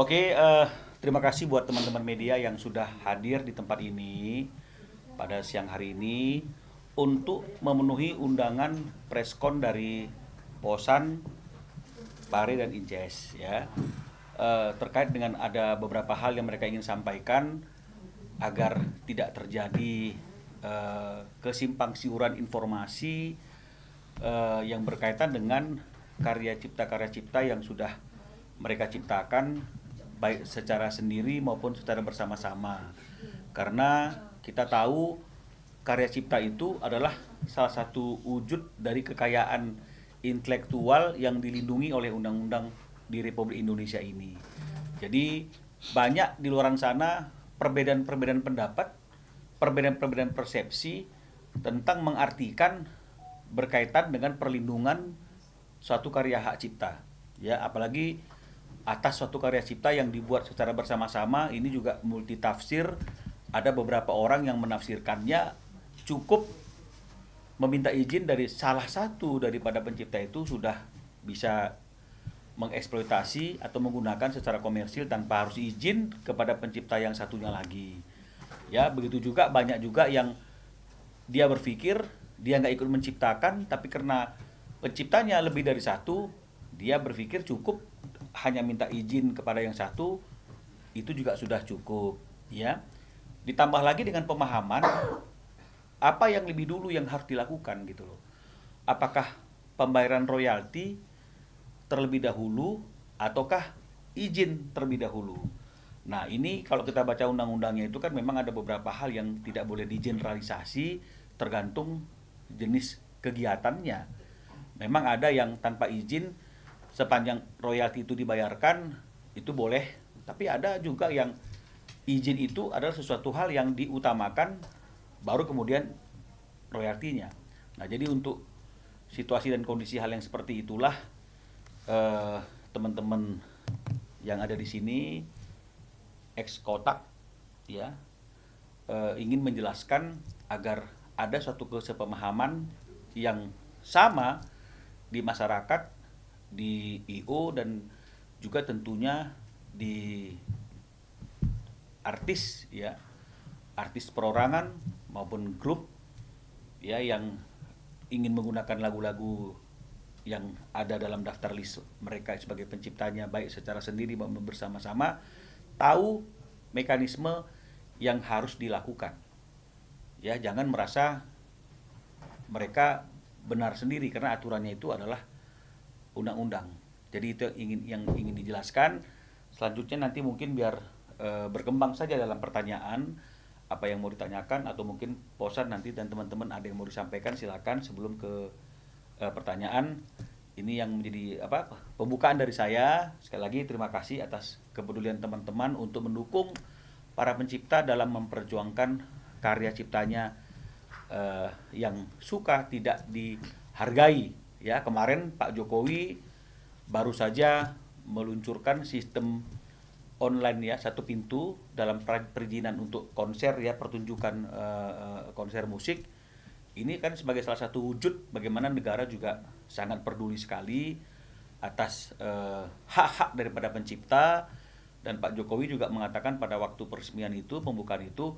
Oke, uh, terima kasih buat teman-teman media yang sudah hadir di tempat ini pada siang hari ini untuk memenuhi undangan preskon dari Posan, Pare dan Inces ya. Uh, terkait dengan ada beberapa hal yang mereka ingin sampaikan agar tidak terjadi uh, kesimpang siuran informasi uh, yang berkaitan dengan karya cipta-karya cipta yang sudah mereka ciptakan baik secara sendiri maupun secara bersama-sama. Karena kita tahu karya cipta itu adalah salah satu wujud dari kekayaan intelektual yang dilindungi oleh undang-undang di Republik Indonesia ini. Jadi banyak di luar sana perbedaan-perbedaan pendapat, perbedaan-perbedaan persepsi tentang mengartikan berkaitan dengan perlindungan suatu karya hak cipta. Ya, apalagi atas suatu karya cipta yang dibuat secara bersama-sama ini juga multi tafsir ada beberapa orang yang menafsirkannya cukup meminta izin dari salah satu daripada pencipta itu sudah bisa mengeksploitasi atau menggunakan secara komersil tanpa harus izin kepada pencipta yang satunya lagi ya begitu juga banyak juga yang dia berpikir dia nggak ikut menciptakan tapi karena penciptanya lebih dari satu dia berpikir cukup hanya minta izin kepada yang satu itu juga sudah cukup ya ditambah lagi dengan pemahaman apa yang lebih dulu yang harus dilakukan gitu loh apakah pembayaran royalti terlebih dahulu ataukah izin terlebih dahulu nah ini kalau kita baca undang-undangnya itu kan memang ada beberapa hal yang tidak boleh digeneralisasi tergantung jenis kegiatannya memang ada yang tanpa izin sepanjang royalti itu dibayarkan itu boleh tapi ada juga yang izin itu adalah sesuatu hal yang diutamakan baru kemudian royaltinya nah jadi untuk situasi dan kondisi hal yang seperti itulah eh, teman-teman yang ada di sini ex kotak ya eh, ingin menjelaskan agar ada suatu kesepemahaman yang sama di masyarakat di IO dan juga tentunya di artis ya artis perorangan maupun grup ya yang ingin menggunakan lagu-lagu yang ada dalam daftar list mereka sebagai penciptanya baik secara sendiri maupun bersama-sama tahu mekanisme yang harus dilakukan ya jangan merasa mereka benar sendiri karena aturannya itu adalah undang-undang. Jadi itu yang ingin yang ingin dijelaskan. Selanjutnya nanti mungkin biar e, berkembang saja dalam pertanyaan apa yang mau ditanyakan atau mungkin posan nanti dan teman-teman ada yang mau disampaikan silakan sebelum ke e, pertanyaan ini yang menjadi apa pembukaan dari saya sekali lagi terima kasih atas kepedulian teman-teman untuk mendukung para pencipta dalam memperjuangkan karya ciptanya eh, yang suka tidak dihargai Ya, kemarin Pak Jokowi baru saja meluncurkan sistem online ya satu pintu dalam perizinan untuk konser ya pertunjukan uh, konser musik ini kan sebagai salah satu wujud bagaimana negara juga sangat peduli sekali atas hak eh, hak-hak daripada pencipta dan Pak Jokowi juga mengatakan pada waktu peresmian itu pembukaan itu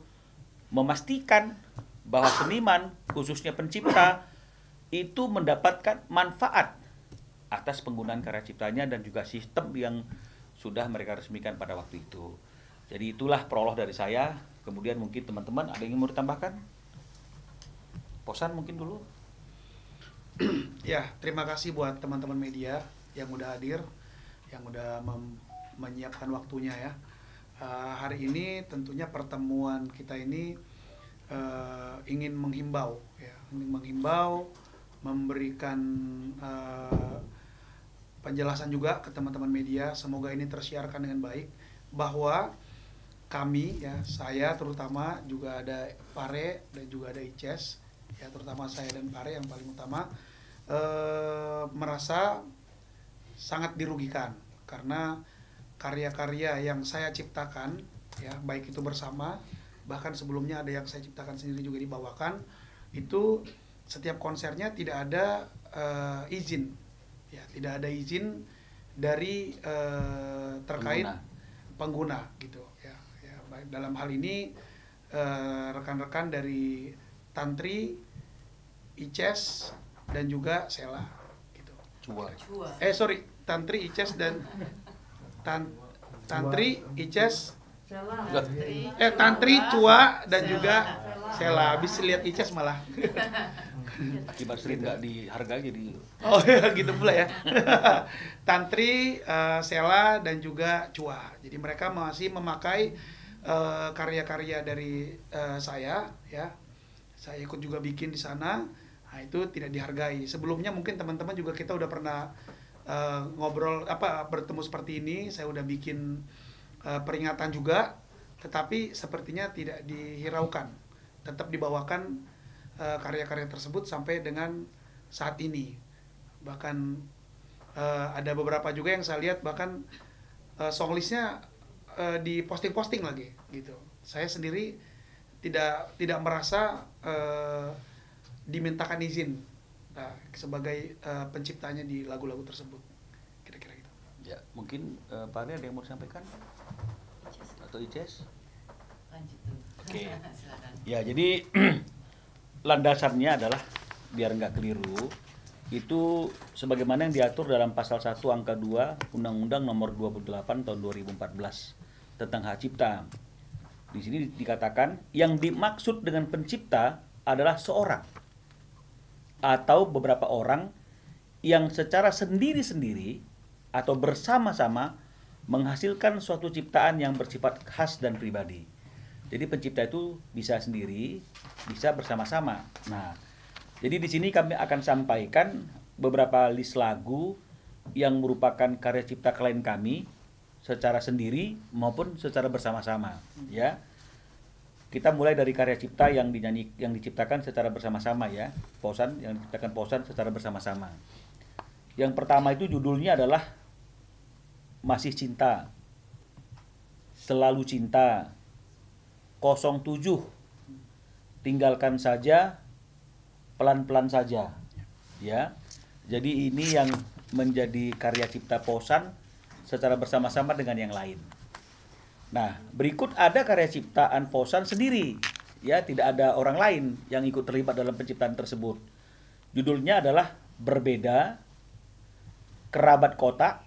memastikan bahwa seniman khususnya pencipta itu mendapatkan manfaat atas penggunaan karya ciptanya dan juga sistem yang sudah mereka resmikan pada waktu itu. Jadi itulah prolog dari saya. Kemudian mungkin teman-teman ada yang mau ditambahkan? Posan mungkin dulu. ya, terima kasih buat teman-teman media yang udah hadir, yang udah menyiapkan waktunya ya. Uh, hari ini tentunya pertemuan kita ini uh, ingin menghimbau, ya, ingin menghimbau memberikan uh, penjelasan juga ke teman-teman media. Semoga ini tersiarkan dengan baik bahwa kami ya saya terutama juga ada Pare dan juga ada Ices ya terutama saya dan Pare yang paling utama eh, merasa sangat dirugikan karena karya-karya yang saya ciptakan ya baik itu bersama bahkan sebelumnya ada yang saya ciptakan sendiri juga dibawakan itu setiap konsernya tidak ada uh, izin ya tidak ada izin dari uh, terkait pengguna, pengguna gitu ya, ya baik dalam hal ini eh, rekan-rekan uh, dari Tantri, Ices dan juga Sela gitu. Cua. Cua. Eh sorry, Tantri, Ices dan tan, Tantri, Ices Sela. Eh Tantri, Cua dan juga Sela. Habis lihat Ices malah. Akibat sering nggak dihargai jadi. Oh ya gitu pula ya. Tantri, uh, Sela dan juga Cua. Jadi mereka masih memakai eh, karya-karya uh, dari uh, saya ya. Saya ikut juga bikin di sana. Nah, itu tidak dihargai. Sebelumnya mungkin teman-teman juga kita udah pernah uh, ngobrol apa bertemu seperti ini. Saya udah bikin uh, peringatan juga, tetapi sepertinya tidak dihiraukan. Tetap dibawakan Eh, karya-karya tersebut sampai dengan saat ini. Bahkan uh, ada beberapa juga yang saya lihat bahkan uh, eh, songlistnya uh, di posting-posting lagi gitu. Saya sendiri tidak tidak merasa uh, dimintakan izin nah, sebagai uh, penciptanya di lagu-lagu tersebut. Kira-kira gitu. Ya, mungkin uh, Pak Ari ada yang mau disampaikan? Atau Ices? Lanjut Oke. Okay. ya, jadi landasannya adalah biar nggak keliru itu sebagaimana yang diatur dalam pasal 1 angka 2 Undang-Undang Nomor 28 tahun 2014 tentang hak cipta. Di sini dikatakan yang dimaksud dengan pencipta adalah seorang atau beberapa orang yang secara sendiri-sendiri atau bersama-sama menghasilkan suatu ciptaan yang bersifat khas dan pribadi. Jadi pencipta itu bisa sendiri, bisa bersama-sama. Nah, jadi di sini kami akan sampaikan beberapa list lagu yang merupakan karya cipta klien kami secara sendiri maupun secara bersama-sama, ya. Kita mulai dari karya cipta yang dinyanyi yang diciptakan secara bersama-sama ya. Posan yang diciptakan Posan secara bersama-sama. Yang pertama itu judulnya adalah Masih Cinta. Selalu Cinta 07 tinggalkan saja pelan-pelan saja ya jadi ini yang menjadi karya cipta Posan secara bersama-sama dengan yang lain nah berikut ada karya ciptaan Posan sendiri ya tidak ada orang lain yang ikut terlibat dalam penciptaan tersebut judulnya adalah berbeda kerabat kota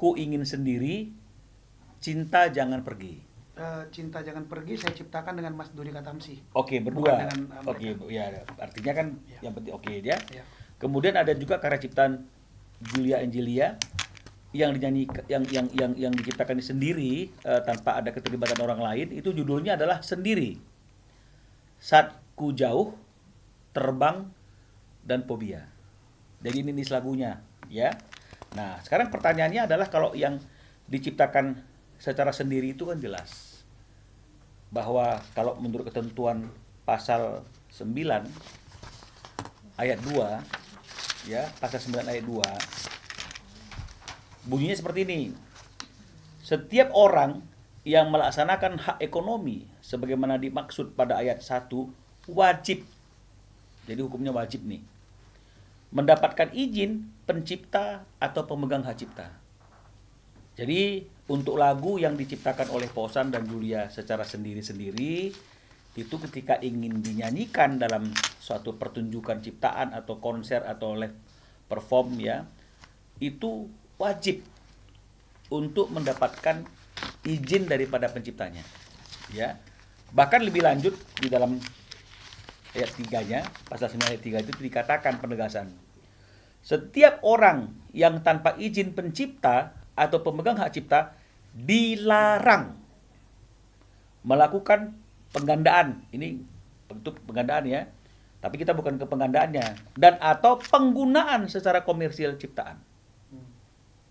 ku ingin sendiri cinta jangan pergi Eh, cinta jangan pergi saya ciptakan dengan Mas Dodi Katamsi. Oke, okay, berdua. Eh, oke, okay, ya artinya kan ya. yang penting oke okay, ya. ya. Kemudian ada juga karya ciptaan Julia Angelia yang dinyanyi yang yang yang yang diciptakan sendiri uh, tanpa ada keterlibatan orang lain itu judulnya adalah sendiri. Saat ku jauh terbang dan fobia. Jadi ini lagunya ya. Nah, sekarang pertanyaannya adalah kalau yang diciptakan secara sendiri itu kan jelas bahwa kalau menurut ketentuan pasal 9 ayat 2 ya pasal 9 ayat 2 bunyinya seperti ini setiap orang yang melaksanakan hak ekonomi sebagaimana dimaksud pada ayat 1 wajib jadi hukumnya wajib nih mendapatkan izin pencipta atau pemegang hak cipta jadi untuk lagu yang diciptakan oleh Posan dan Julia secara sendiri-sendiri itu ketika ingin dinyanyikan dalam suatu pertunjukan ciptaan atau konser atau live perform ya itu wajib untuk mendapatkan izin daripada penciptanya ya bahkan lebih lanjut di dalam ayat 3-nya pasal 9 ayat 3 itu dikatakan penegasan setiap orang yang tanpa izin pencipta atau pemegang hak cipta dilarang melakukan penggandaan. Ini bentuk penggandaan ya. Tapi kita bukan ke penggandaannya dan atau penggunaan secara komersial ciptaan.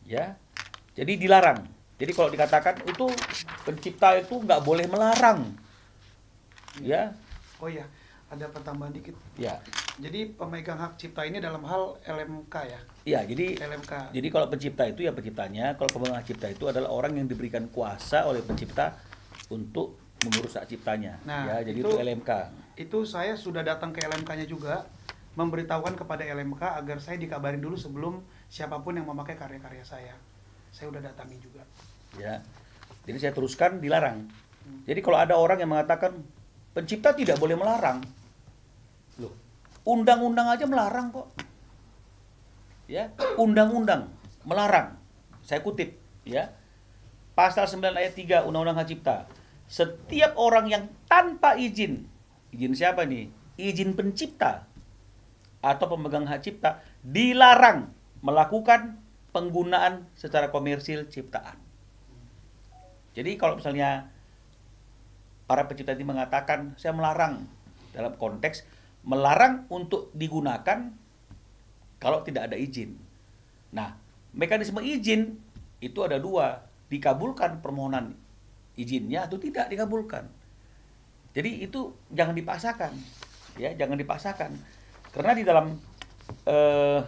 Ya. Jadi dilarang. Jadi kalau dikatakan itu pencipta itu nggak boleh melarang. Ya. Oh ya, ada pertambahan dikit. Ya. Jadi pemegang hak cipta ini dalam hal LMK ya? Iya, jadi LMK. Jadi kalau pencipta itu ya penciptanya, kalau pemegang hak cipta itu adalah orang yang diberikan kuasa oleh pencipta untuk mengurus hak ciptanya. Nah, ya, jadi itu, itu LMK. Itu saya sudah datang ke LMK-nya juga memberitahukan kepada LMK agar saya dikabarin dulu sebelum siapapun yang memakai karya-karya saya. Saya sudah datangi juga. Ya. Jadi saya teruskan dilarang. Hmm. Jadi kalau ada orang yang mengatakan pencipta tidak boleh melarang. Loh, Undang-undang aja melarang kok. Ya, undang-undang melarang. Saya kutip, ya. Pasal 9 ayat 3 Undang-Undang Hak Cipta. Setiap orang yang tanpa izin, izin siapa nih? Izin pencipta atau pemegang hak cipta dilarang melakukan penggunaan secara komersil ciptaan. Jadi kalau misalnya para pencipta ini mengatakan saya melarang dalam konteks melarang untuk digunakan kalau tidak ada izin. Nah, mekanisme izin itu ada dua, dikabulkan permohonan izinnya atau tidak dikabulkan. Jadi itu jangan dipaksakan, ya jangan dipaksakan, karena di dalam eh,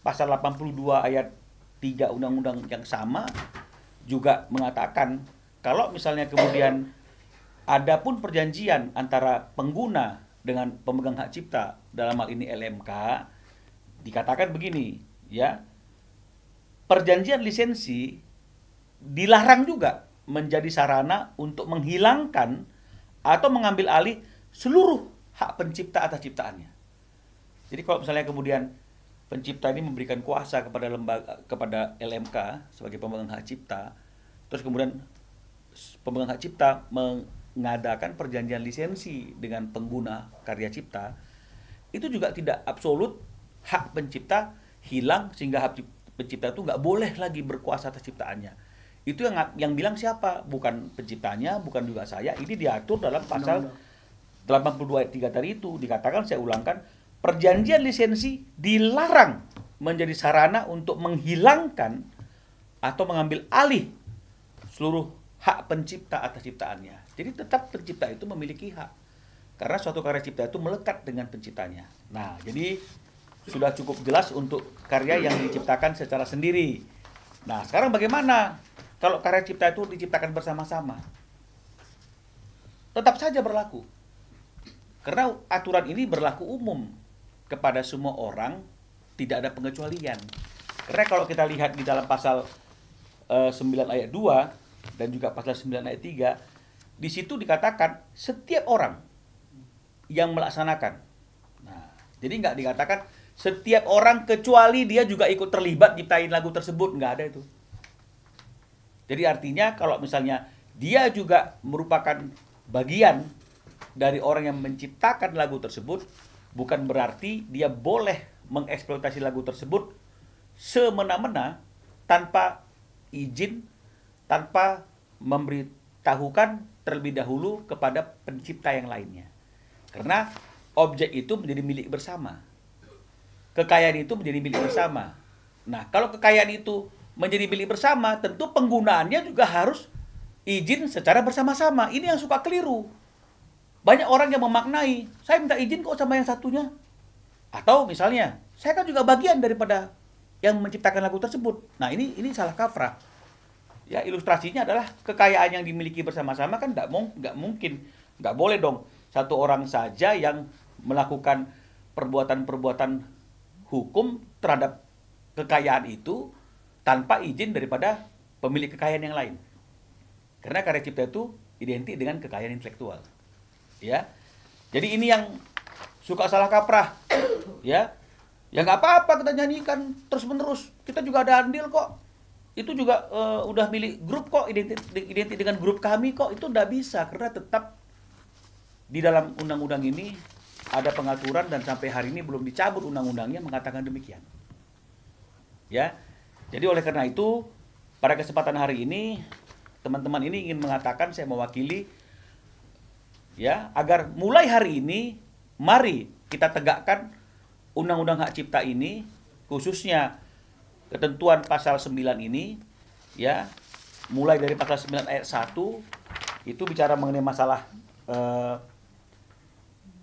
pasal 82 ayat 3 undang-undang yang sama juga mengatakan kalau misalnya kemudian ada pun perjanjian antara pengguna dengan pemegang hak cipta dalam hal ini LMK dikatakan begini ya perjanjian lisensi dilarang juga menjadi sarana untuk menghilangkan atau mengambil alih seluruh hak pencipta atas ciptaannya. Jadi kalau misalnya kemudian pencipta ini memberikan kuasa kepada lembaga kepada LMK sebagai pemegang hak cipta, terus kemudian pemegang hak cipta mengadakan perjanjian lisensi dengan pengguna karya cipta itu juga tidak absolut hak pencipta hilang sehingga hak pencipta itu nggak boleh lagi berkuasa atas ciptaannya itu yang yang bilang siapa bukan penciptanya bukan juga saya ini diatur dalam pasal 82 ayat 3 tadi itu dikatakan saya ulangkan perjanjian lisensi dilarang menjadi sarana untuk menghilangkan atau mengambil alih seluruh hak pencipta atas ciptaannya. Jadi tetap pencipta itu memiliki hak. Karena suatu karya cipta itu melekat dengan penciptanya. Nah, jadi sudah cukup jelas untuk karya yang diciptakan secara sendiri. Nah, sekarang bagaimana kalau karya cipta itu diciptakan bersama-sama? Tetap saja berlaku. Karena aturan ini berlaku umum kepada semua orang, tidak ada pengecualian. Karena kalau kita lihat di dalam pasal 9 eh, ayat 2, dan juga pasal 9 ayat 3 di situ dikatakan setiap orang yang melaksanakan. Nah, jadi nggak dikatakan setiap orang kecuali dia juga ikut terlibat ciptain lagu tersebut nggak ada itu. Jadi artinya kalau misalnya dia juga merupakan bagian dari orang yang menciptakan lagu tersebut bukan berarti dia boleh mengeksploitasi lagu tersebut semena-mena tanpa izin tanpa memberitahukan terlebih dahulu kepada pencipta yang lainnya. Karena objek itu menjadi milik bersama. Kekayaan itu menjadi milik bersama. Nah, kalau kekayaan itu menjadi milik bersama, tentu penggunaannya juga harus izin secara bersama-sama. Ini yang suka keliru. Banyak orang yang memaknai, saya minta izin kok sama yang satunya. Atau misalnya, saya kan juga bagian daripada yang menciptakan lagu tersebut. Nah, ini ini salah kafrah ya ilustrasinya adalah kekayaan yang dimiliki bersama-sama kan nggak mung mungkin nggak boleh dong satu orang saja yang melakukan perbuatan-perbuatan hukum terhadap kekayaan itu tanpa izin daripada pemilik kekayaan yang lain karena karya cipta itu identik dengan kekayaan intelektual ya jadi ini yang suka salah kaprah ya ya nggak apa-apa kita nyanyikan terus menerus kita juga ada andil kok itu juga uh, udah milik grup kok identik identik dengan grup kami kok itu tidak bisa karena tetap di dalam undang-undang ini ada pengaturan dan sampai hari ini belum dicabut undang-undangnya mengatakan demikian ya jadi oleh karena itu pada kesempatan hari ini teman-teman ini ingin mengatakan saya mewakili ya agar mulai hari ini mari kita tegakkan undang-undang hak cipta ini khususnya ketentuan pasal 9 ini ya mulai dari pasal 9 ayat 1 itu bicara mengenai masalah eh,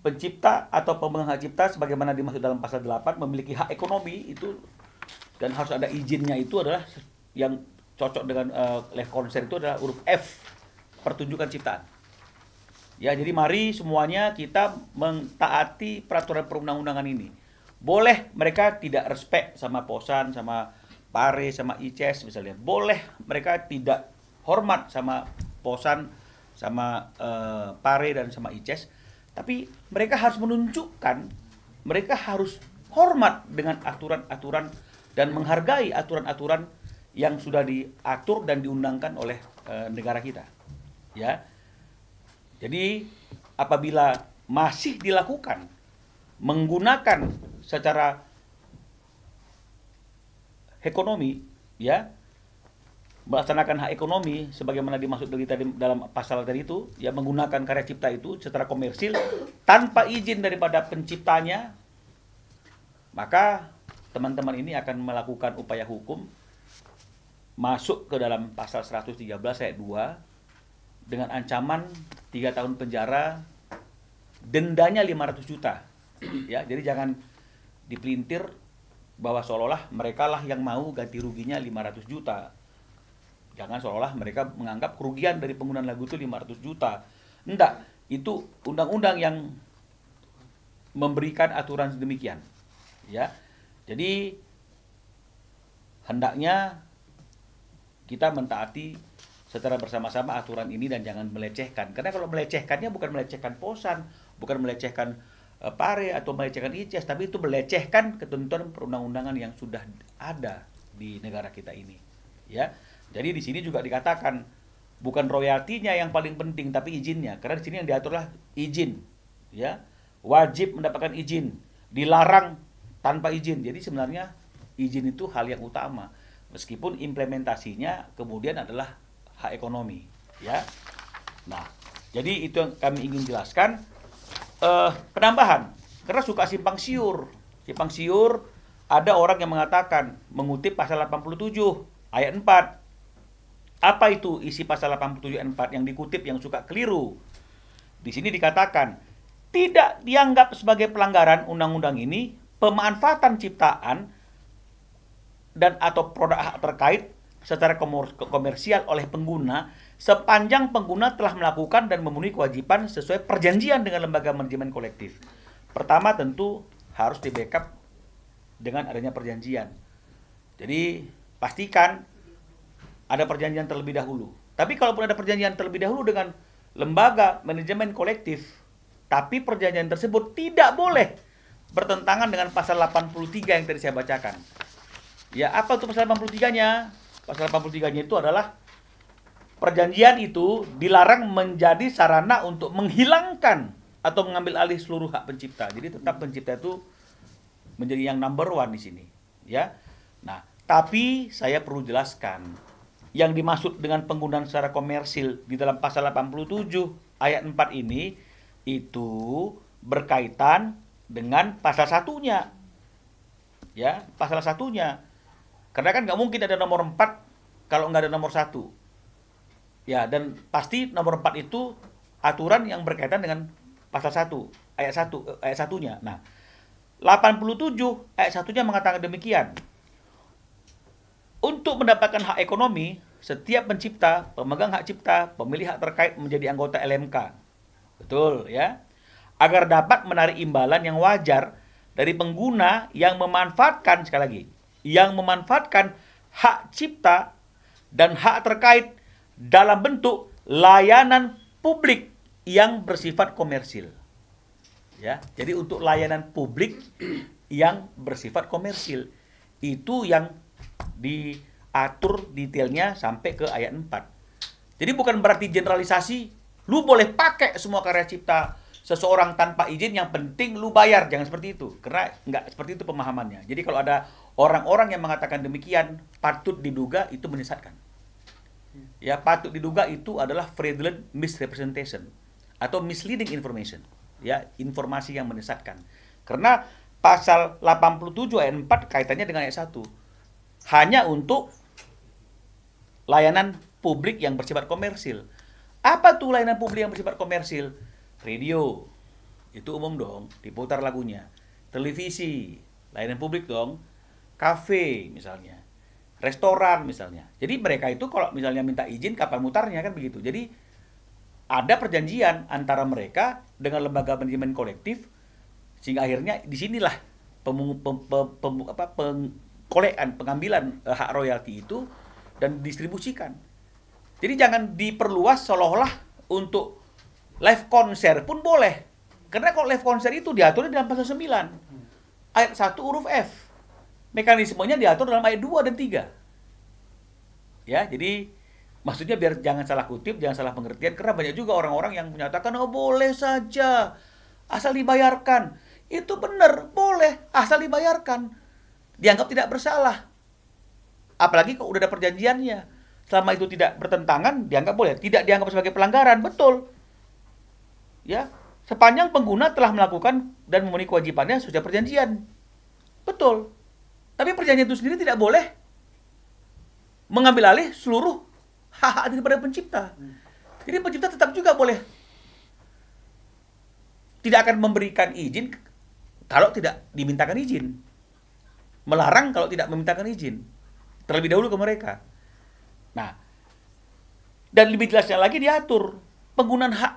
pencipta atau pemegang hak cipta sebagaimana dimaksud dalam pasal 8 memiliki hak ekonomi itu dan harus ada izinnya itu adalah yang cocok dengan uh, eh, live konser itu adalah huruf F pertunjukan ciptaan. Ya, jadi mari semuanya kita mentaati peraturan perundang-undangan ini. Boleh mereka tidak respect sama Posan, sama Pare, sama Ices misalnya. Boleh mereka tidak hormat sama Posan, sama uh, eh, Pare dan sama Ices. Tapi mereka harus menunjukkan mereka harus hormat dengan aturan-aturan dan menghargai aturan-aturan yang sudah diatur dan diundangkan oleh e, negara kita. Ya. Jadi apabila masih dilakukan menggunakan secara ekonomi ya melaksanakan hak ekonomi sebagaimana dimaksud dari tadi dalam pasal tadi itu ya menggunakan karya cipta itu secara komersil tanpa izin daripada penciptanya maka teman-teman ini akan melakukan upaya hukum masuk ke dalam pasal 113 ayat 2 dengan ancaman 3 tahun penjara dendanya 500 juta ya jadi jangan dipelintir bahwa seolah-olah mereka lah yang mau ganti ruginya 500 juta jangan seolah-olah mereka menganggap kerugian dari penggunaan lagu itu 500 juta enggak itu undang-undang yang memberikan aturan demikian ya jadi hendaknya kita mentaati secara bersama-sama aturan ini dan jangan melecehkan karena kalau melecehkannya bukan melecehkan posan bukan melecehkan Eh, pare atau melecehkan ICS, tapi itu melecehkan ketentuan perundang-undangan yang sudah ada di negara kita ini. Ya. Jadi di sini juga dikatakan bukan royaltinya yang paling penting tapi izinnya. Karena di sini yang diaturlah izin, ya. Wajib mendapatkan izin, dilarang tanpa izin. Jadi sebenarnya izin itu hal yang utama. Meskipun implementasinya kemudian adalah hak ekonomi, ya. Nah, jadi itu yang kami ingin jelaskan uh, penambahan karena suka simpang siur simpang siur ada orang yang mengatakan mengutip pasal 87 ayat 4 apa itu isi pasal 87 ayat 4 yang dikutip yang suka keliru di sini dikatakan tidak dianggap sebagai pelanggaran undang-undang ini pemanfaatan ciptaan dan atau produk terkait secara komersial oleh pengguna sepanjang pengguna telah melakukan dan memenuhi kewajiban sesuai perjanjian dengan lembaga manajemen kolektif. Pertama tentu harus di backup dengan adanya perjanjian. Jadi pastikan ada perjanjian terlebih dahulu. Tapi kalaupun ada perjanjian terlebih dahulu dengan lembaga manajemen kolektif, tapi perjanjian tersebut tidak boleh bertentangan dengan pasal 83 yang tadi saya bacakan. Ya, apa itu pasal 83-nya? Pasal 83-nya itu adalah Perjanjian itu dilarang menjadi sarana untuk menghilangkan atau mengambil alih seluruh hak pencipta. Jadi tetap pencipta itu menjadi yang number one di sini, ya. Nah, tapi saya perlu jelaskan yang dimaksud dengan penggunaan secara komersil di dalam pasal 87 ayat 4 ini itu berkaitan dengan pasal satunya. Ya, pasal satunya. Karena kan nggak mungkin ada nomor 4 kalau nggak ada nomor satu Ya, dan pasti nomor 4 itu aturan yang berkaitan dengan pasal 1, ayat 1, eh, ayat satunya. Nah, 87 ayat satunya mengatakan demikian. Untuk mendapatkan hak ekonomi, setiap pencipta, pemegang hak cipta, pemilik hak terkait menjadi anggota LMK. Betul ya. Agar dapat menarik imbalan yang wajar dari pengguna yang memanfaatkan sekali lagi, yang memanfaatkan hak cipta dan hak terkait dalam bentuk layanan publik yang bersifat komersil. Ya, jadi untuk layanan publik yang bersifat komersil itu yang diatur detailnya sampai ke ayat 4. Jadi bukan berarti generalisasi lu boleh pakai semua karya cipta seseorang tanpa izin yang penting lu bayar jangan seperti itu karena nggak seperti itu pemahamannya jadi kalau ada orang-orang yang mengatakan demikian patut diduga itu menyesatkan ya patut diduga itu adalah fraudulent misrepresentation atau misleading information ya informasi yang menyesatkan karena pasal 87 ayat 4 kaitannya dengan ayat 1 hanya untuk layanan publik yang bersifat komersil apa tuh layanan publik yang bersifat komersil radio itu umum dong diputar lagunya televisi layanan publik dong kafe misalnya restoran misalnya. Jadi mereka itu kalau misalnya minta izin kapal mutarnya kan begitu. Jadi ada perjanjian antara mereka dengan lembaga manajemen kolektif sehingga akhirnya disinilah pem, pem, pem, pem, apa, peng, kolekan pengambilan eh, hak royalti itu dan distribusikan. Jadi jangan diperluas seolah-olah untuk live konser pun boleh. Karena kalau live konser itu diatur dalam pasal 9 ayat 1 huruf F mekanismenya diatur dalam ayat 2 dan 3. Ya, jadi maksudnya biar jangan salah kutip, jangan salah pengertian karena banyak juga orang-orang yang menyatakan oh boleh saja asal dibayarkan. Itu benar, boleh asal dibayarkan. Dianggap tidak bersalah. Apalagi kalau udah ada perjanjiannya. Selama itu tidak bertentangan dianggap boleh, tidak dianggap sebagai pelanggaran, betul. Ya, sepanjang pengguna telah melakukan dan memenuhi kewajibannya sesuai perjanjian. Betul. Tapi perjanjian itu sendiri tidak boleh mengambil alih seluruh hak-hak daripada pencipta. Hmm. Jadi pencipta tetap juga boleh tidak akan memberikan izin kalau tidak dimintakan izin. Melarang kalau tidak memintakan izin. Terlebih dahulu ke mereka. Nah, dan lebih jelasnya lagi diatur penggunaan hak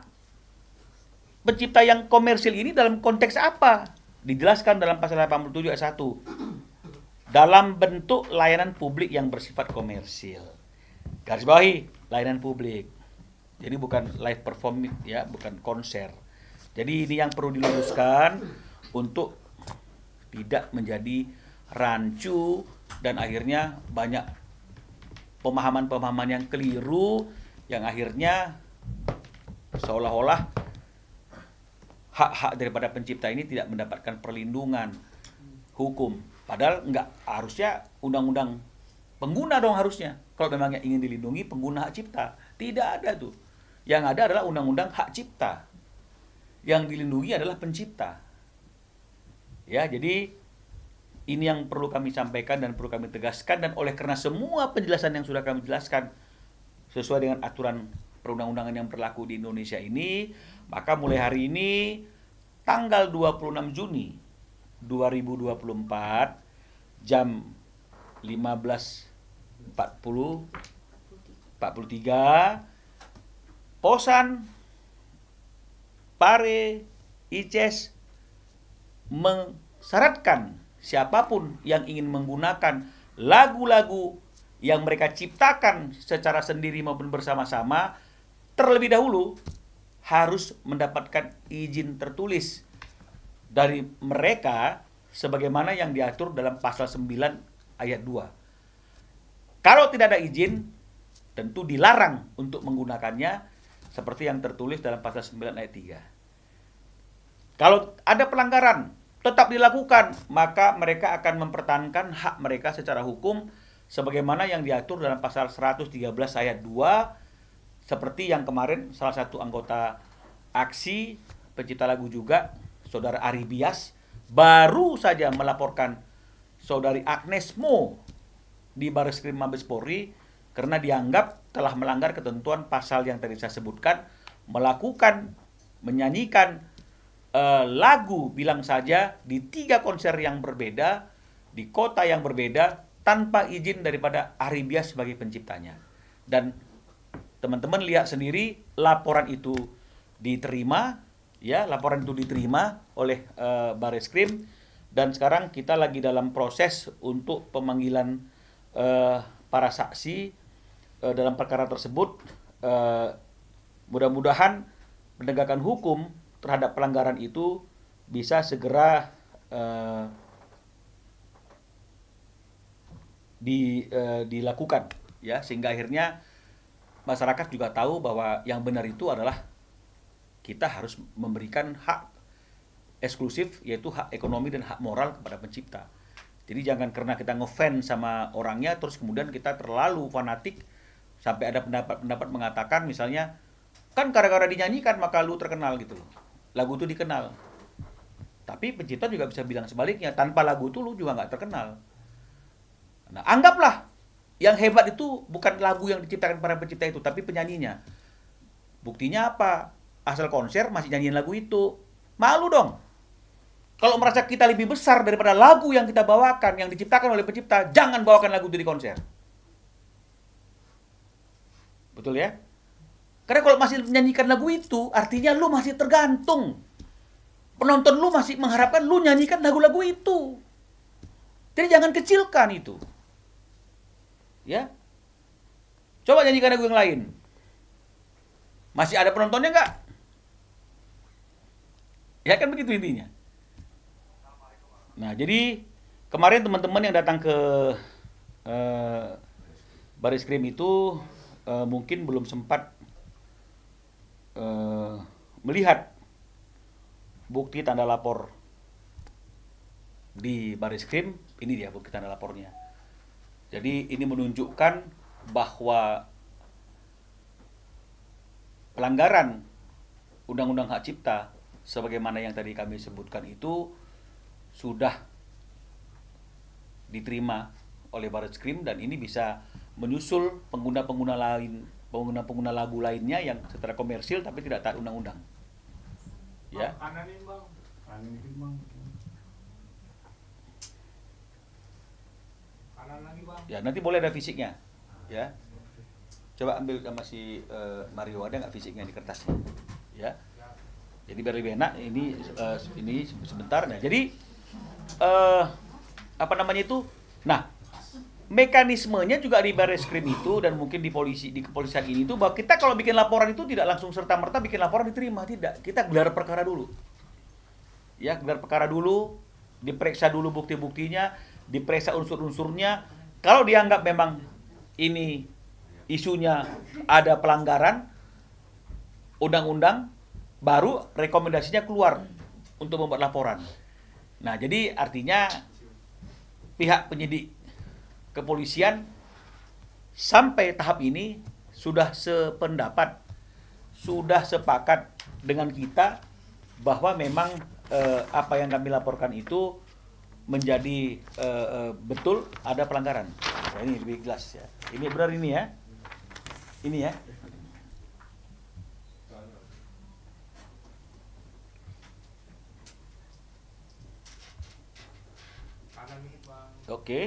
pencipta yang komersil ini dalam konteks apa? Dijelaskan dalam pasal 87 ayat 1 dalam bentuk layanan publik yang bersifat komersil. Garis bawahi, layanan publik. Jadi bukan live perform ya, bukan konser. Jadi ini yang perlu diluruskan untuk tidak menjadi rancu dan akhirnya banyak pemahaman-pemahaman yang keliru yang akhirnya seolah-olah hak-hak daripada pencipta ini tidak mendapatkan perlindungan hukum Padahal nggak harusnya undang-undang pengguna dong harusnya. Kalau memangnya ingin dilindungi pengguna hak cipta. Tidak ada tuh. Yang ada adalah undang-undang hak cipta. Yang dilindungi adalah pencipta. Ya, jadi ini yang perlu kami sampaikan dan perlu kami tegaskan dan oleh karena semua penjelasan yang sudah kami jelaskan sesuai dengan aturan perundang-undangan yang berlaku di Indonesia ini, maka mulai hari ini tanggal 26 Juni 2024 jam 15.40 43 Posan Pare Ices mensyaratkan siapapun yang ingin menggunakan lagu-lagu yang mereka ciptakan secara sendiri maupun bersama-sama terlebih dahulu harus mendapatkan izin tertulis dari mereka sebagaimana yang diatur dalam pasal 9 ayat 2. Kalau tidak ada izin, tentu dilarang untuk menggunakannya seperti yang tertulis dalam pasal 9 ayat 3. Kalau ada pelanggaran tetap dilakukan, maka mereka akan mempertahankan hak mereka secara hukum sebagaimana yang diatur dalam pasal 113 ayat 2 seperti yang kemarin salah satu anggota aksi pencipta lagu juga saudara Ari Bias baru saja melaporkan saudari Agnes Mo di Baris Krim Mabes Polri karena dianggap telah melanggar ketentuan pasal yang tadi saya sebutkan melakukan menyanyikan eh, lagu bilang saja di tiga konser yang berbeda di kota yang berbeda tanpa izin daripada Ari Bias sebagai penciptanya dan teman-teman lihat sendiri laporan itu diterima ya laporan itu diterima oleh eh, baris krim dan sekarang kita lagi dalam proses untuk pemanggilan uh, para saksi uh, dalam perkara tersebut uh, mudah-mudahan penegakan hukum terhadap pelanggaran itu bisa segera uh, di, uh, dilakukan ya sehingga akhirnya masyarakat juga tahu bahwa yang benar itu adalah kita harus memberikan hak eksklusif yaitu hak ekonomi dan hak moral kepada pencipta. Jadi jangan karena kita ngefans sama orangnya terus kemudian kita terlalu fanatik sampai ada pendapat-pendapat mengatakan misalnya kan gara-gara dinyanyikan maka lu terkenal gitu loh. Lagu itu dikenal. Tapi pencipta juga bisa bilang sebaliknya tanpa lagu itu lu juga nggak terkenal. Nah, anggaplah yang hebat itu bukan lagu yang diciptakan para pencipta itu tapi penyanyinya. Buktinya apa? asal konser masih nyanyiin lagu itu. Malu dong. Kalau merasa kita lebih besar daripada lagu yang kita bawakan, yang diciptakan oleh pencipta, jangan bawakan lagu itu di konser. Betul ya? Karena kalau masih menyanyikan lagu itu, artinya lu masih tergantung. Penonton lu masih mengharapkan lu nyanyikan lagu-lagu itu. Jadi jangan kecilkan itu. Ya? Coba nyanyikan lagu yang lain. Masih ada penontonnya nggak? Ya kan begitu intinya. Nah, jadi kemarin teman-teman yang datang ke uh, baris krim itu uh, mungkin belum sempat uh, melihat bukti tanda lapor di baris krim. Ini dia bukti tanda lapornya. Jadi ini menunjukkan bahwa pelanggaran undang-undang hak cipta sebagaimana yang tadi kami sebutkan itu sudah diterima oleh baris krim dan ini bisa menyusul pengguna-pengguna lain pengguna-pengguna lagu lainnya yang secara komersil tapi tidak taat undang-undang. Ya. Ya, nanti boleh ada fisiknya. Ya. Coba ambil sama si uh, Mario ada nggak fisiknya di kertasnya? Ya jadi biar lebih enak ini uh, ini sebentar nah jadi uh, apa namanya itu nah mekanismenya juga di baris krim itu dan mungkin di polisi di kepolisian ini itu bahwa kita kalau bikin laporan itu tidak langsung serta merta bikin laporan diterima tidak kita gelar perkara dulu ya gelar perkara dulu diperiksa dulu bukti-buktinya diperiksa unsur-unsurnya kalau dianggap memang ini isunya ada pelanggaran undang-undang baru rekomendasinya keluar untuk membuat laporan. Nah, jadi artinya pihak penyidik kepolisian sampai tahap ini sudah sependapat, sudah sepakat dengan kita bahwa memang eh, apa yang kami laporkan itu menjadi eh, eh betul ada pelanggaran. Nah, ini lebih jelas ya. Ini benar ini ya. Ini ya. Oke. Okay.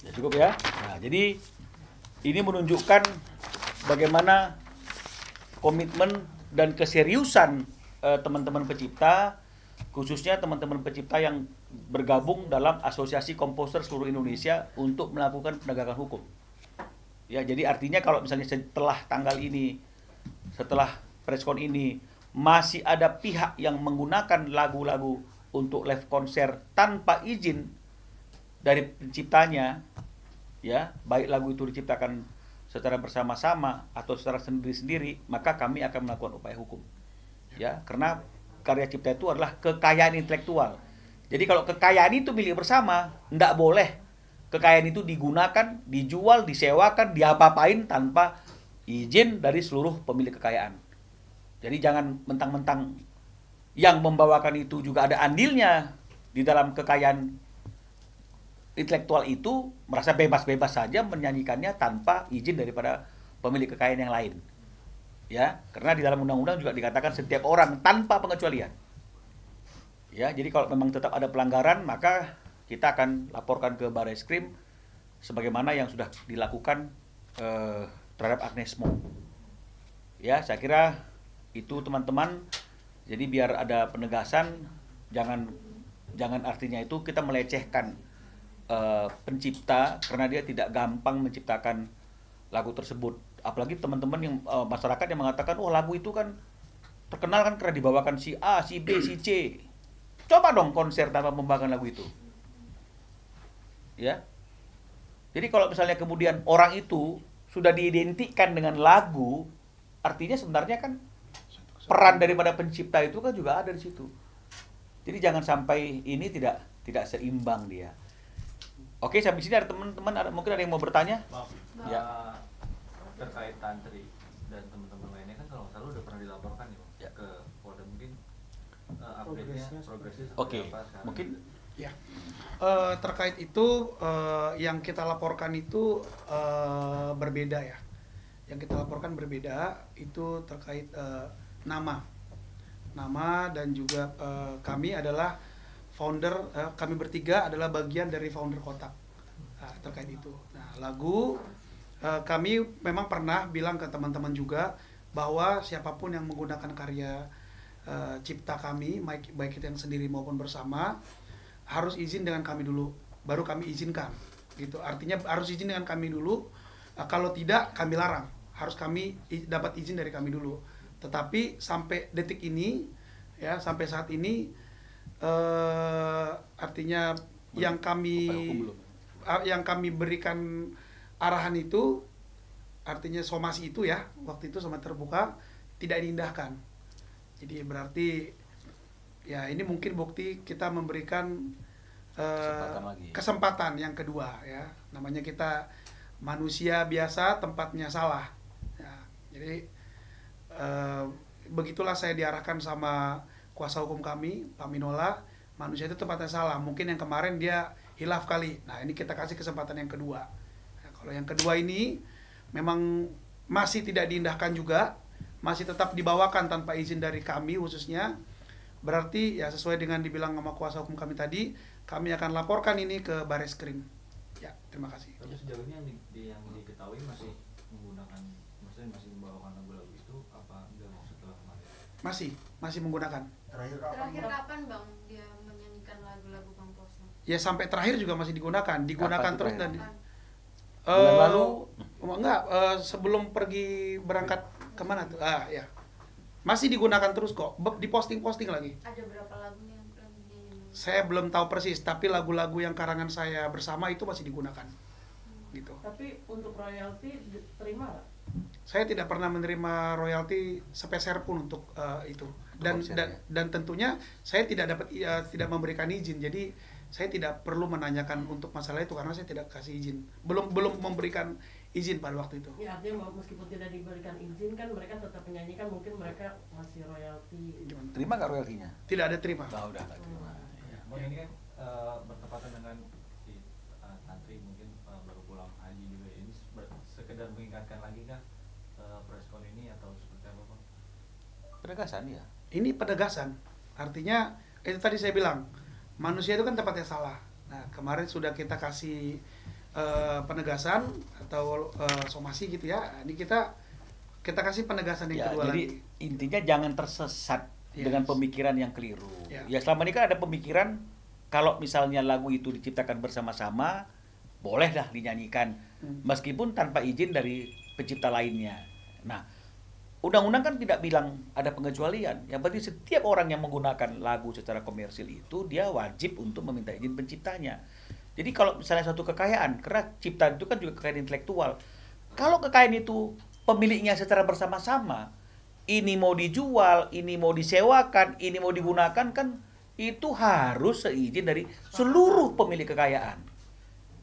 Ya, cukup ya. Nah, jadi ini menunjukkan bagaimana komitmen dan keseriusan eh, teman-teman eh, pencipta khususnya teman-teman pencipta yang bergabung dalam Asosiasi Komposer Seluruh Indonesia untuk melakukan penegakan hukum. Ya, jadi artinya kalau misalnya setelah tanggal ini, setelah preskon ini masih ada pihak yang menggunakan lagu-lagu untuk live konser tanpa izin dari penciptanya, ya, baik lagu itu diciptakan secara bersama-sama atau secara sendiri-sendiri, maka kami akan melakukan upaya hukum. Ya, karena karya cipta itu adalah kekayaan intelektual. Jadi kalau kekayaan itu milik bersama, tidak boleh kekayaan itu digunakan, dijual, disewakan, diapa-apain tanpa izin dari seluruh pemilik kekayaan. Jadi jangan mentang-mentang yang membawakan itu juga ada andilnya di dalam kekayaan intelektual itu merasa bebas-bebas saja menyanyikannya tanpa izin daripada pemilik kekayaan yang lain ya karena di dalam undang-undang juga dikatakan setiap orang tanpa pengecualian ya jadi kalau memang tetap ada pelanggaran maka kita akan laporkan ke Baris Krim sebagaimana yang sudah dilakukan eh, terhadap Agnes Mo ya saya kira itu teman-teman jadi biar ada penegasan jangan jangan artinya itu kita melecehkan eh, pencipta karena dia tidak gampang menciptakan lagu tersebut apalagi teman-teman yang uh, masyarakat yang mengatakan wah oh, lagu itu kan terkenal kan karena dibawakan si A, si B, si C. Coba dong konser tanpa membawakan lagu itu. Ya. Jadi kalau misalnya kemudian orang itu sudah diidentikan dengan lagu, artinya sebenarnya kan peran daripada pencipta itu kan juga ada di situ. Jadi jangan sampai ini tidak tidak seimbang dia. Oke, sampai sini ada teman-teman ada mungkin ada yang mau bertanya? Maaf. Ya. Nah, terkait tantri dan teman-teman lainnya kan kalau selalu udah pernah dilaporkan ya, ya. ke Polda mungkin uh, update-nya progresnya seperti okay. mungkin ya uh, terkait itu uh, yang kita laporkan itu uh, berbeda ya yang kita laporkan berbeda itu terkait uh, nama nama dan juga uh, kami adalah founder uh, kami bertiga adalah bagian dari founder kotak uh, terkait itu nah lagu Eh, kami memang pernah bilang ke teman-teman juga bahwa siapapun yang menggunakan karya uh, cipta kami baik baik itu yang sendiri maupun bersama harus izin dengan kami dulu baru kami izinkan gitu artinya harus izin dengan kami dulu uh, kalau tidak kami larang harus kami dapat izin dari kami dulu tetapi sampai detik ini ya sampai saat ini uh, artinya yang kami yang kami berikan arahan itu artinya somasi itu ya waktu itu sama terbuka tidak diindahkan jadi berarti ya ini mungkin bukti kita memberikan eh, kesempatan, lagi. kesempatan yang kedua ya namanya kita manusia biasa tempatnya salah ya, jadi uh, begitulah saya diarahkan sama kuasa hukum kami Pak Minola manusia itu tempatnya salah mungkin yang kemarin dia hilaf kali nah ini kita kasih kesempatan yang kedua kalau yang kedua ini memang masih tidak diindahkan juga, masih tetap dibawakan tanpa izin dari kami khususnya. Berarti ya sesuai dengan dibilang sama kuasa hukum kami tadi, kami akan laporkan ini ke Baris Krim. Ya, terima kasih. Tapi sejauh ini yang, di, di, yang diketahui masih menggunakan, maksudnya masih membawakan lagu-lagu itu apa enggak setelah kemarin? Masih, masih menggunakan. Terakhir kapan, Terakhir kapan bang dia menyanyikan lagu-lagu Bang Poso? Ya sampai terakhir juga masih digunakan, digunakan terus dan. Kapan? Eh, bulan uh, lalu enggak uh, sebelum pergi berangkat kemana tuh ah ya masih digunakan terus kok di posting posting lagi ada berapa lagu yang belum saya belum tahu persis tapi lagu-lagu yang karangan saya bersama itu masih digunakan hmm. gitu tapi untuk royalti terima saya tidak pernah menerima royalti sepeser pun untuk uh, itu dan dan, ya? dan tentunya saya tidak dapat uh, tidak memberikan izin jadi saya tidak perlu menanyakan untuk masalah itu karena saya tidak kasih izin belum belum memberikan izin pada waktu itu ya artinya meskipun tidak diberikan izin kan mereka tetap menyanyikan mungkin mereka masih royalti terima nggak royaltinya tidak ada terima nah, udah nggak terima hmm. ya. Mau ini kan uh, bertepatan dengan si uh, eh, santri mungkin uh, baru pulang haji juga ya. ini sekedar mengingatkan lagi kan uh, preskon ini atau seperti apa pak penegasan ya ini penegasan artinya itu tadi saya bilang manusia itu kan tempatnya salah. Nah, kemarin sudah kita kasih uh, penegasan atau uh, somasi gitu ya. Nah, ini kita kita kasih penegasan yang ya, kedua jadi lagi. intinya jangan tersesat yes. dengan pemikiran yang keliru. Ya. ya selama ini kan ada pemikiran kalau misalnya lagu itu diciptakan bersama-sama bolehlah dinyanyikan hmm. meskipun tanpa izin dari pencipta lainnya. Nah, Undang-undang kan tidak bilang ada pengecualian. Yang berarti setiap orang yang menggunakan lagu secara komersil itu dia wajib untuk meminta izin penciptanya. Jadi kalau misalnya suatu kekayaan, karena cipta itu kan juga kekayaan intelektual. Kalau kekayaan itu pemiliknya secara bersama-sama, ini mau dijual, ini mau disewakan, ini mau digunakan kan itu harus seizin dari seluruh pemilik kekayaan.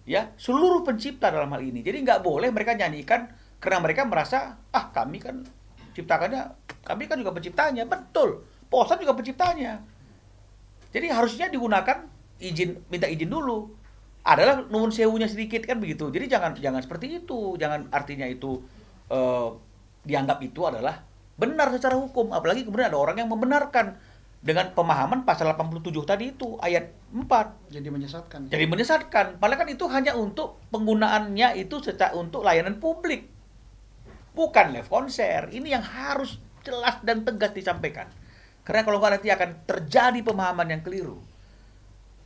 Ya, seluruh pencipta dalam hal ini. Jadi nggak boleh mereka nyanyikan karena mereka merasa ah kami kan ciptakannya kami kan juga penciptanya betul posan juga penciptanya jadi harusnya digunakan izin minta izin dulu adalah nuhun sewunya sedikit kan begitu jadi jangan jangan seperti itu jangan artinya itu eh, dianggap itu adalah benar secara hukum apalagi kemudian ada orang yang membenarkan dengan pemahaman pasal 87 tadi itu ayat 4 jadi menyesatkan jadi menyesatkan padahal kan itu hanya untuk penggunaannya itu secara untuk layanan publik bukan live konser. Ini yang harus jelas dan tegas disampaikan. Karena kalau nggak nanti akan terjadi pemahaman yang keliru.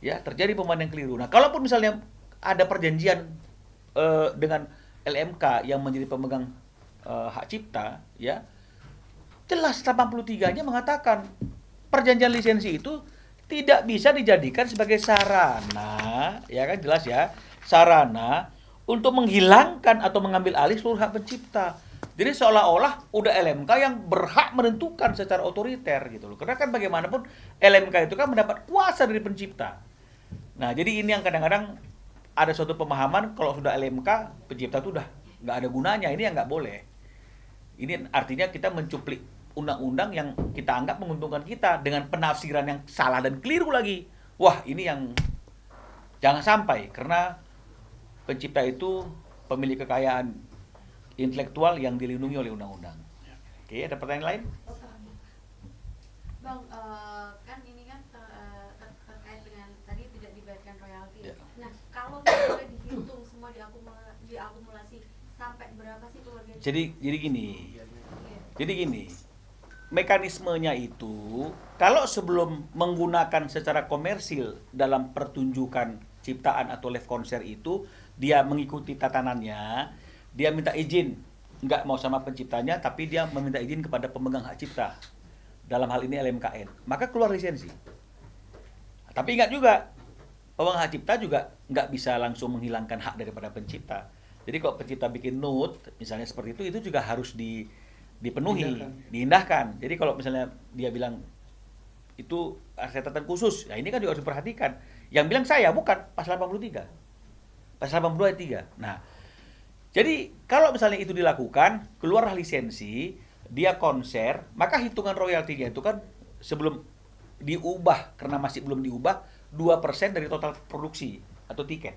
Ya, terjadi pemahaman yang keliru. Nah, kalaupun misalnya ada perjanjian uh, dengan LMK yang menjadi pemegang uh, hak cipta, ya, jelas 83-nya mengatakan perjanjian lisensi itu tidak bisa dijadikan sebagai sarana, ya kan jelas ya, sarana untuk menghilangkan atau mengambil alih seluruh hak pencipta. Jadi seolah-olah udah LMK yang berhak menentukan secara otoriter gitu loh. Karena kan bagaimanapun LMK itu kan mendapat kuasa dari pencipta. Nah, jadi ini yang kadang-kadang ada suatu pemahaman kalau sudah LMK pencipta itu udah nggak ada gunanya. Ini yang nggak boleh. Ini artinya kita mencuplik undang-undang yang kita anggap menguntungkan kita dengan penafsiran yang salah dan keliru lagi. Wah, ini yang jangan sampai karena pencipta itu pemilik kekayaan intelektual yang dilindungi oleh undang-undang. Ya. Oke, okay, ada pertanyaan lain? Oh, Bang, uh, kan ini kan ter, eh, ter, terkait dengan tadi tidak dibayarkan royalti. Yeah. Nah, kalau misalnya dihitung semua diakumulasi, diakumulasi sampai berapa sih keluarga? Jadi jadi gini. Iya. Jadi gini. Mekanismenya itu kalau sebelum menggunakan secara komersil dalam pertunjukan ciptaan atau live konser itu dia mengikuti tatanannya dia minta izin nggak mau sama penciptanya tapi dia meminta izin kepada pemegang hak cipta dalam hal ini LMKN maka keluar lisensi tapi ingat juga pemegang hak cipta juga nggak bisa langsung menghilangkan hak daripada pencipta jadi kalau pencipta bikin note misalnya seperti itu itu juga harus di dipenuhi diindahkan, diindahkan. jadi kalau misalnya dia bilang itu catatan khusus ya ini kan juga harus diperhatikan yang bilang saya bukan pasal 83 pasal 82 nah jadi kalau misalnya itu dilakukan, keluarlah lisensi, dia konser, maka hitungan royaltinya itu kan sebelum diubah karena masih belum diubah 2% dari total produksi atau tiket.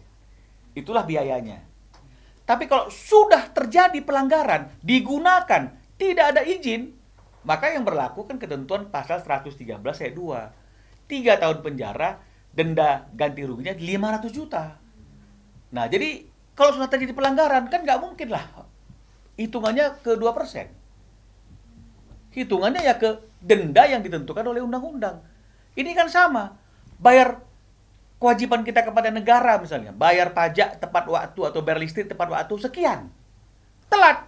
Itulah biayanya. Tapi kalau sudah terjadi pelanggaran, digunakan, tidak ada izin, maka yang berlaku kan ketentuan pasal 113 ayat 2. 3 tahun penjara, denda ganti ruginya 500 juta. Nah, jadi kalau sudah terjadi pelanggaran kan nggak mungkin lah. Hitungannya ke 2 persen. Hitungannya ya ke denda yang ditentukan oleh undang-undang. Ini kan sama. Bayar kewajiban kita kepada negara misalnya. Bayar pajak tepat waktu atau bayar listrik tepat waktu sekian. Telat.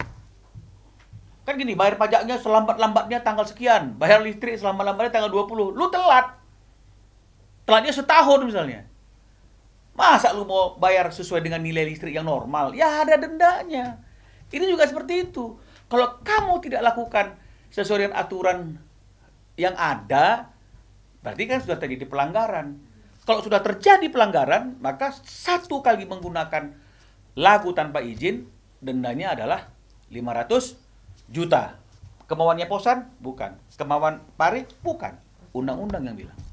Kan gini, bayar pajaknya selambat-lambatnya tanggal sekian. Bayar listrik selambat-lambatnya tanggal 20. Lu telat. Telatnya setahun misalnya Masa lu mau bayar sesuai dengan nilai listrik yang normal? Ya ada dendanya. Ini juga seperti itu. Kalau kamu tidak lakukan sesuai dengan aturan yang ada, berarti kan sudah terjadi pelanggaran. Kalau sudah terjadi pelanggaran, maka satu kali menggunakan lagu tanpa izin, dendanya adalah 500 juta. Kemauannya posan? Bukan. Kemauan pari? Bukan. Undang-undang yang bilang.